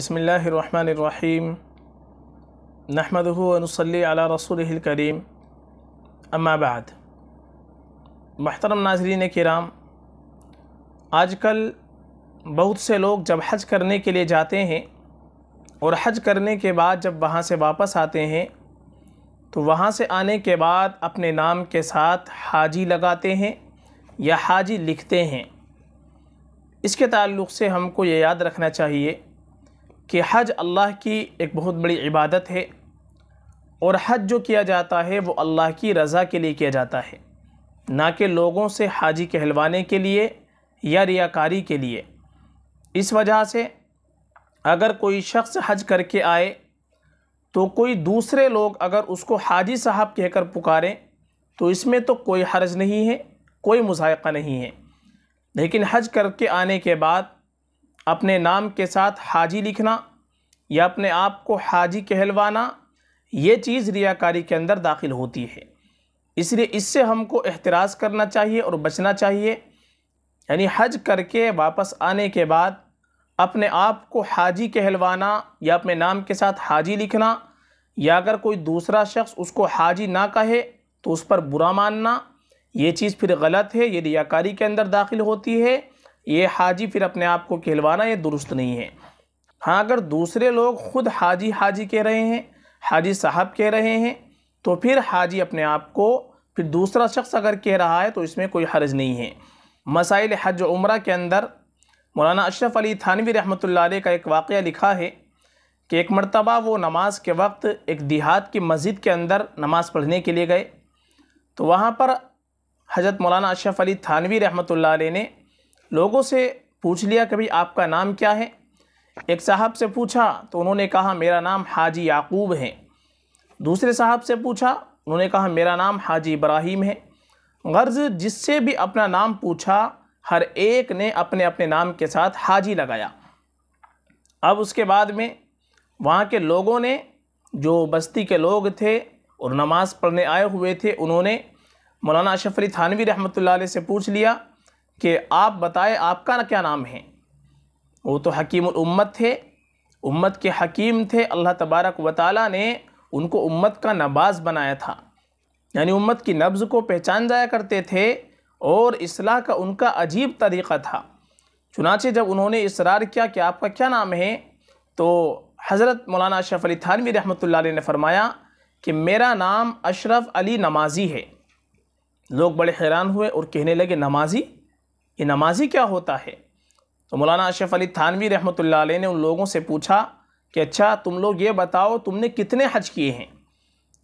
बसमीम नहमदनसली अला रसूलकरीम अम्माबाद महतरम नाजरीन कराम कल बहुत से लोग जब हज करने के लिए जाते हैं और हज करने के बाद जब वहाँ से वापस आते हैं तो वहाँ से आने के बाद अपने नाम के साथ हाजी लगाते हैं या हाजी लिखते हैं इसके ताल्लुक़ से हमको ये याद रखना चाहिए कि हज अल्लाह की एक बहुत बड़ी इबादत है और हज जो किया जाता है वो अल्लाह की रज़ा के लिए किया जाता है ना कि लोगों से हाजी कहलवाने के लिए या रियाकारी के लिए इस वजह से अगर कोई शख्स हज करके आए तो कोई दूसरे लोग अगर उसको हाजी साहब कहकर पुकारें तो इसमें तो कोई हर्ज नहीं है कोई मुजायका नहीं है लेकिन हज करके आने के बाद अपने नाम के साथ हाजी लिखना या अपने आप को हाजी कहलवाना ये चीज़ रियाकारी के अंदर दाखिल होती है इसलिए इससे हमको एहतराज़ करना चाहिए और बचना चाहिए यानी हज करके वापस आने के बाद अपने आप को हाजी कहलवाना या अपने नाम के साथ हाजी लिखना या अगर कोई दूसरा शख्स उसको हाजी ना कहे तो उस पर बुरा मानना ये चीज़ फिर गलत है ये रियाकारी के अंदर दाखिल होती है ये हाजी फिर अपने आप को कहलवाना ये दुरुस्त नहीं है हाँ अगर दूसरे लोग ख़ुद हाजी हाजी कह रहे हैं हाजी साहब कह रहे हैं तो फिर हाजी अपने आप को फिर दूसरा शख्स अगर कह रहा है तो इसमें कोई हर्ज नहीं है मसाइल हज उम्र के अंदर मौलाना अशरफ अली थानवी रहमत का एक वाक़ लिखा है कि एक मरतबा वो नमाज़ के वक्त एक देहात की मस्जिद के अंदर नमाज़ पढ़ने के लिए गए तो वहाँ पर हजरत मौलाना अशरफ अली थानवी रहमत ने लोगों से पूछ लिया कभी आपका नाम क्या है एक साहब से पूछा तो उन्होंने कहा मेरा नाम हाजी याकूब है दूसरे साहब से पूछा उन्होंने कहा मेरा नाम हाजी इब्राहिम है गर्ज़ जिससे भी अपना नाम पूछा हर एक ने अपने अपने नाम के साथ हाजी लगाया अब उसके बाद में वहाँ के लोगों ने जो बस्ती के लोग थे और नमाज़ पढ़ने आए हुए थे उन्होंने मौलाना अली थानवी रहमत से पूछ लिया कि आप बताएं आपका ना क्या नाम है वो तो हकीम उम्मत थे उम्मत के हकीम थे अल्लाह तबारक व ने उनको उम्मत का नबाज बनाया था यानी उम्मत की नब्ज़ को पहचान जाया करते थे और असलाह का उनका अजीब तरीक़ा था चुनाचे जब उन्होंने इसरार किया कि आपका क्या नाम है तो हज़रत मौलाना अशरफ अली थानवी रहमत ने फरमाया कि मेरा नाम अशरफ अली नमाजी है लोग बड़े हैरान हुए और कहने लगे नमाजी ये नमाजी क्या होता है तो मौलाना अशरफ अली थानवी रहमत ने उन लोगों से पूछा कि अच्छा तुम लोग ये बताओ तुमने कितने हज किए हैं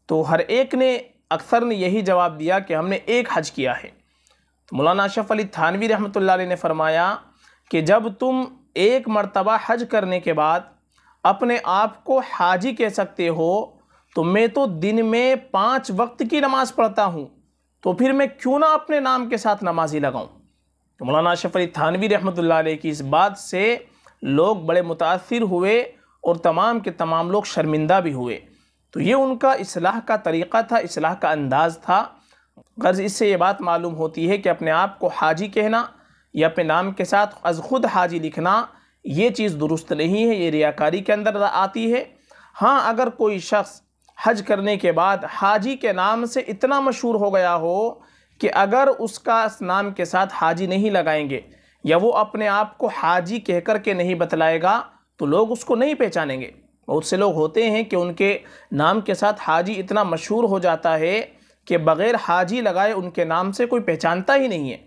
तो हर एक ने अक्सर ने यही जवाब दिया कि हमने एक हज किया है तो मौलाना अशरफ अली थानवी रहमत ने फरमाया कि जब तुम एक मरतबा हज करने के बाद अपने आप को हाजी कह सकते हो तो मैं तो दिन में पाँच वक्त की नमाज़ पढ़ता हूँ तो फिर मैं क्यों ना अपने नाम के साथ नमाजी लगाऊँ तो मौलाना अशरफ अली थानवी रहमत की इस बात से लोग बड़े मुतासर हुए और तमाम के तमाम लोग शर्मिंदा भी हुए तो ये उनका असलाह का तरीक़ा था असलाह का अंदाज़ था गर्ज़ इससे ये बात मालूम होती है कि अपने आप को हाजी कहना या अपने नाम के साथ अज खुद हाजी लिखना ये चीज़ दुरुस्त नहीं है ये रियाकारी के अंदर आती है हाँ अगर कोई शख्स हज करने के बाद हाजी के नाम से इतना मशहूर हो गया हो कि अगर उसका नाम के साथ हाजी नहीं लगाएंगे या वो अपने आप को हाजी कह कर के नहीं बतलाएगा तो लोग उसको नहीं पहचानेंगे बहुत से लोग होते हैं कि उनके नाम के साथ हाजी इतना मशहूर हो जाता है कि बग़ैर हाजी लगाए उनके नाम से कोई पहचानता ही नहीं है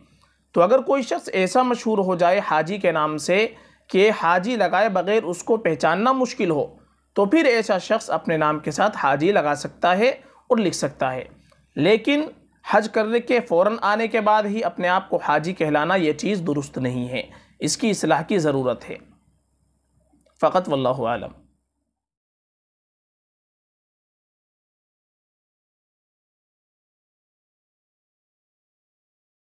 तो अगर कोई शख्स ऐसा मशहूर हो जाए हाजी के नाम से कि हाजी लगाए बग़ैर उसको पहचानना मुश्किल हो तो फिर ऐसा शख्स अपने नाम के साथ हाजी लगा सकता है और लिख सकता है लेकिन हज करने के फ़ौर आने के बाद ही अपने आप को हाजी कहलाना ये चीज़ दुरुस्त नहीं है इसकी असलाह की ज़रूरत है फ़कत वल्लम